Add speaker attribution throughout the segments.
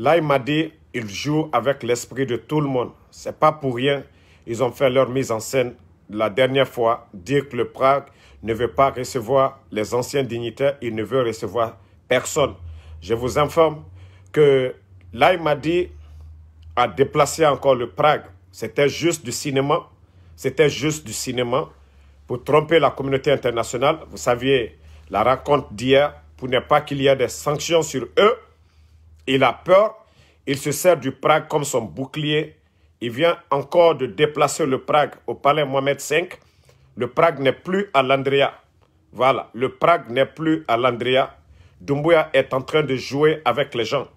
Speaker 1: Là, il m'a dit, ils jouent avec l'esprit de tout le monde. C'est pas pour rien. Ils ont fait leur mise en scène la dernière fois, dire que le Prague ne veut pas recevoir les anciens dignitaires, il ne veut recevoir personne. Je vous informe que là, il m'a dit, a déplacé encore le Prague. C'était juste du cinéma. C'était juste du cinéma pour tromper la communauté internationale. Vous saviez, la raconte d'hier, pour ne pas qu'il y ait des sanctions sur eux, il a peur il se sert du Prague comme son bouclier. Il vient encore de déplacer le Prague au palais Mohamed V. Le Prague n'est plus à l'Andrea. Voilà, le Prague n'est plus à l'Andrea. Doumbouya est en train de jouer avec les gens.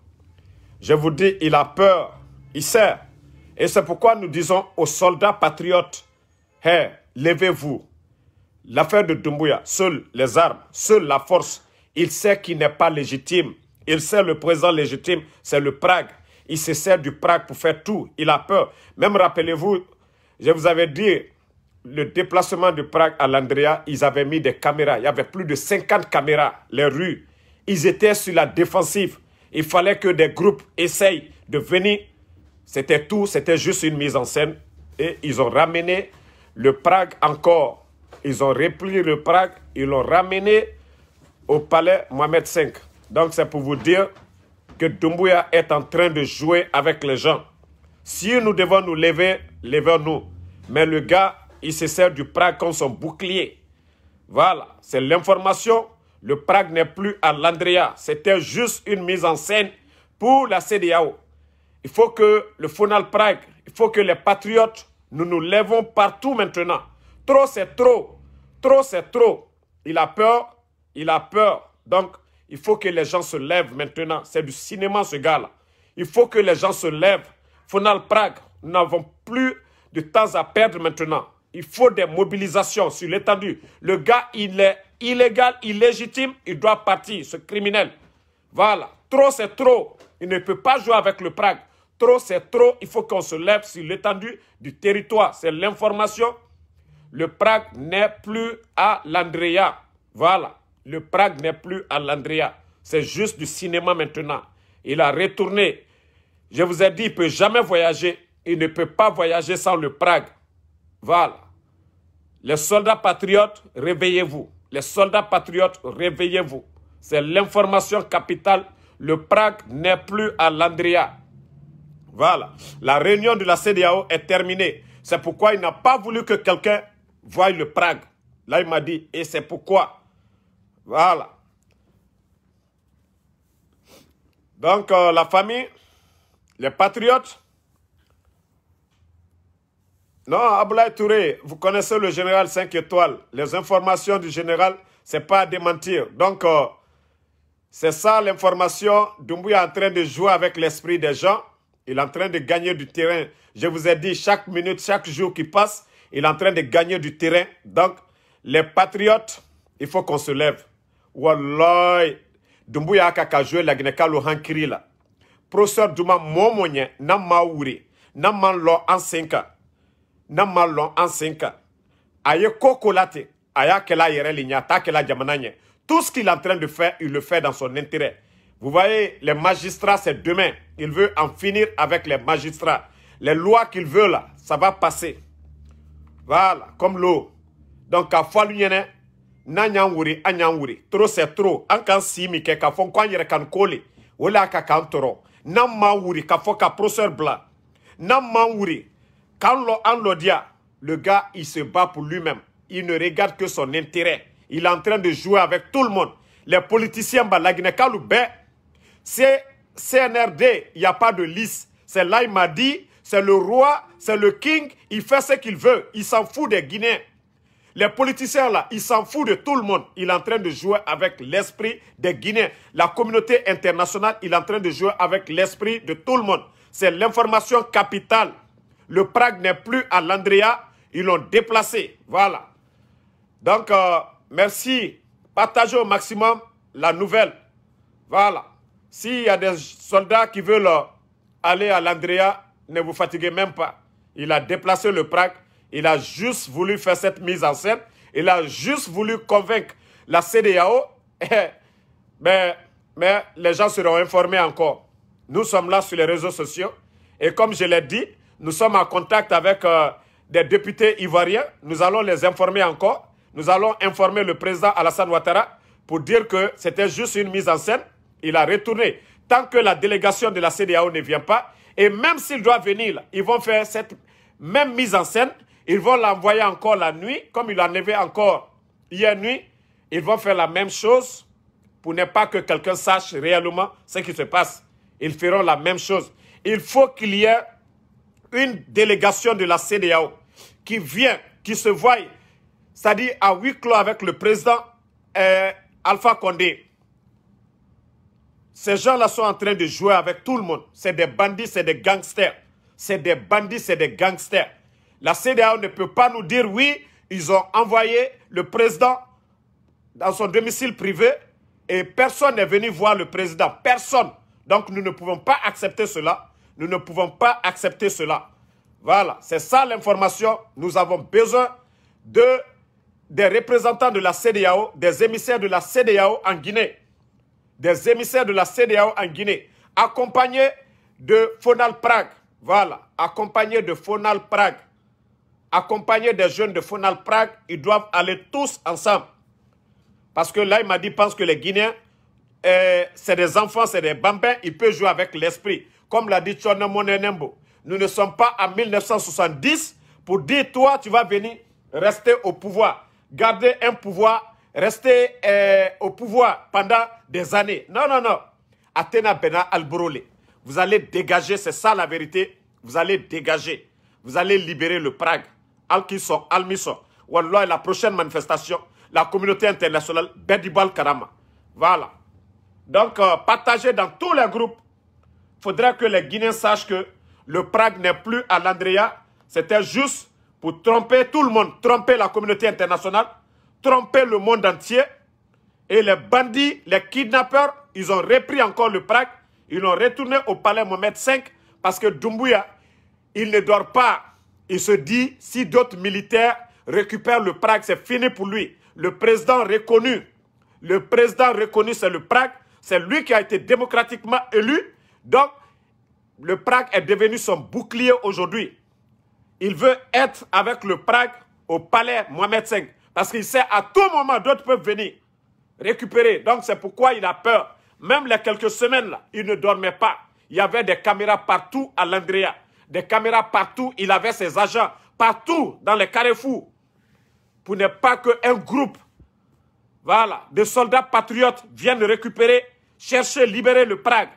Speaker 1: Je vous dis, il a peur, il sert. Et c'est pourquoi nous disons aux soldats patriotes, hé, levez-vous. L'affaire de Doumbouya, seuls les armes, seule la force. Il sait qu'il n'est pas légitime. Il sait le présent légitime, c'est le Prague. Il se sert du Prague pour faire tout. Il a peur. Même rappelez-vous, je vous avais dit, le déplacement du Prague à l'Andrea, ils avaient mis des caméras. Il y avait plus de 50 caméras, les rues. Ils étaient sur la défensive. Il fallait que des groupes essayent de venir. C'était tout, c'était juste une mise en scène. Et ils ont ramené le Prague encore. Ils ont replié le Prague, ils l'ont ramené au palais Mohamed V. Donc c'est pour vous dire que est en train de jouer avec les gens. Si nous devons nous lever, levons-nous. Mais le gars, il se sert du Prague comme son bouclier. Voilà, c'est l'information. Le Prague n'est plus à l'Andrea. C'était juste une mise en scène pour la CDAO. Il faut que le Fonal Prague, il faut que les patriotes, nous nous levons partout maintenant. Trop, c'est trop. Trop, c'est trop. Il a peur. Il a peur. Donc, il faut que les gens se lèvent maintenant. C'est du cinéma, ce gars-là. Il faut que les gens se lèvent. Fonal Prague, nous n'avons plus de temps à perdre maintenant. Il faut des mobilisations sur l'étendue. Le gars, il est illégal, illégitime. Il doit partir, ce criminel. Voilà. Trop, c'est trop. Il ne peut pas jouer avec le Prague. Trop, c'est trop. Il faut qu'on se lève sur l'étendue du territoire. C'est l'information. Le Prague n'est plus à l'Andrea. Voilà. Le Prague n'est plus à Landria. C'est juste du cinéma maintenant. Il a retourné. Je vous ai dit, il ne peut jamais voyager. Il ne peut pas voyager sans le Prague. Voilà. Les soldats patriotes, réveillez-vous. Les soldats patriotes, réveillez-vous. C'est l'information capitale. Le Prague n'est plus à l'Andria. Voilà. La réunion de la CDAO est terminée. C'est pourquoi il n'a pas voulu que quelqu'un voie le Prague. Là, il m'a dit, et c'est pourquoi voilà. Donc, euh, la famille, les patriotes. Non, Aboulaye Touré, vous connaissez le général 5 étoiles. Les informations du général, ce n'est pas à démentir. Donc, euh, c'est ça l'information. Doumbouya est en train de jouer avec l'esprit des gens. Il est en train de gagner du terrain. Je vous ai dit, chaque minute, chaque jour qui passe, il est en train de gagner du terrain. Donc, les patriotes, il faut qu'on se lève wallahi Dumbuya kaka ka la zoe laginɛ kalo la professeur duma mɔɔ n'a mawuri, n'a ma lo an n'a ma lo an sen a a tout ce qu'il est en train de faire il le fait dans son intérêt vous voyez les magistrats c'est demain il veut en finir avec les magistrats les lois qu'il veut là ça va passer voilà comme l'eau donc à fɔ n'an anyanwuri simi trop c'est trop k'an si k'a kan ko le k'a k'an le gars il se bat pour lui-même il ne regarde que son intérêt il est en train de jouer avec tout le monde les politiciens balagne k'alu be c'est CNRD il y a pas de liste c'est là il m'a dit c'est le roi c'est le king il fait ce qu'il veut il s'en fout des Guinéens les politiciens, là, ils s'en foutent de tout le monde. Il sont en train de jouer avec l'esprit des Guinéens. La communauté internationale, il est en train de jouer avec l'esprit de tout le monde. C'est l'information capitale. Le Prague n'est plus à l'Andrea. Ils l'ont déplacé. Voilà. Donc, euh, merci. Partagez au maximum la nouvelle. Voilà. S'il y a des soldats qui veulent euh, aller à l'Andrea, ne vous fatiguez même pas. Il a déplacé le Prague. Il a juste voulu faire cette mise en scène. Il a juste voulu convaincre la CDAO. mais, mais les gens seront informés encore. Nous sommes là sur les réseaux sociaux. Et comme je l'ai dit, nous sommes en contact avec euh, des députés ivoiriens. Nous allons les informer encore. Nous allons informer le président Alassane Ouattara pour dire que c'était juste une mise en scène. Il a retourné. Tant que la délégation de la CDAO ne vient pas, et même s'il doit venir, ils vont faire cette même mise en scène ils vont l'envoyer encore la nuit, comme il l'a encore hier nuit. Ils vont faire la même chose pour ne pas que quelqu'un sache réellement ce qui se passe. Ils feront la même chose. Il faut qu'il y ait une délégation de la CDAO qui vient, qui se voie, c'est-à-dire à huis clos avec le président euh, Alpha Condé. Ces gens-là sont en train de jouer avec tout le monde. C'est des bandits, c'est des gangsters. C'est des bandits, c'est des gangsters. La CDAO ne peut pas nous dire oui, ils ont envoyé le président dans son domicile privé et personne n'est venu voir le président. Personne. Donc nous ne pouvons pas accepter cela. Nous ne pouvons pas accepter cela. Voilà, c'est ça l'information. Nous avons besoin de, des représentants de la CDAO, des émissaires de la CDAO en Guinée. Des émissaires de la CDAO en Guinée, accompagnés de Fonal Prague. Voilà, accompagnés de Fonal Prague. Accompagner des jeunes de Fonal Prague, ils doivent aller tous ensemble. Parce que là, il m'a dit, pense que les Guinéens, euh, c'est des enfants, c'est des bambins, ils peuvent jouer avec l'esprit. Comme l'a dit Tchona Monenembo, nous ne sommes pas en 1970 pour dire, toi, tu vas venir rester au pouvoir, garder un pouvoir, rester euh, au pouvoir pendant des années. Non, non, non. Athéna Bena Alborole, vous allez dégager, c'est ça la vérité, vous allez dégager. Vous allez libérer le Prague al Kiso, al misson Wallah, la prochaine manifestation, la communauté internationale, Bedibal Karama. Voilà. Donc, euh, partagez dans tous les groupes. Il faudra que les Guinéens sachent que le Prague n'est plus à l'Andrea. C'était juste pour tromper tout le monde, tromper la communauté internationale, tromper le monde entier. Et les bandits, les kidnappeurs, ils ont repris encore le Prague. Ils ont retourné au palais Mohamed V parce que Dumbuya, il ne dort pas. Il se dit, si d'autres militaires récupèrent le Prague, c'est fini pour lui. Le président reconnu, le président reconnu, c'est le Prague. C'est lui qui a été démocratiquement élu. Donc, le Prague est devenu son bouclier aujourd'hui. Il veut être avec le Prague au palais Mohamed V. Parce qu'il sait à tout moment, d'autres peuvent venir récupérer. Donc, c'est pourquoi il a peur. Même les quelques semaines, là, il ne dormait pas. Il y avait des caméras partout à l'Andrea des caméras partout. Il avait ses agents partout dans les carrefours pour ne pas qu'un groupe voilà, de soldats patriotes viennent récupérer, chercher, libérer le Prague.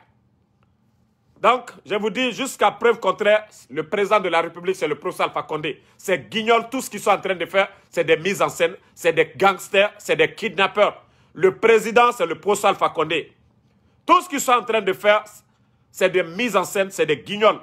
Speaker 1: Donc, je vous dis, jusqu'à preuve contraire, le président de la République, c'est le professeur Alpha Condé. C'est guignol, tout ce qu'ils sont en train de faire, c'est des mises en scène, c'est des gangsters, c'est des kidnappeurs. Le président, c'est le professeur Alpha Condé. Tout ce qu'ils sont en train de faire, c'est des mises en scène, c'est des guignols.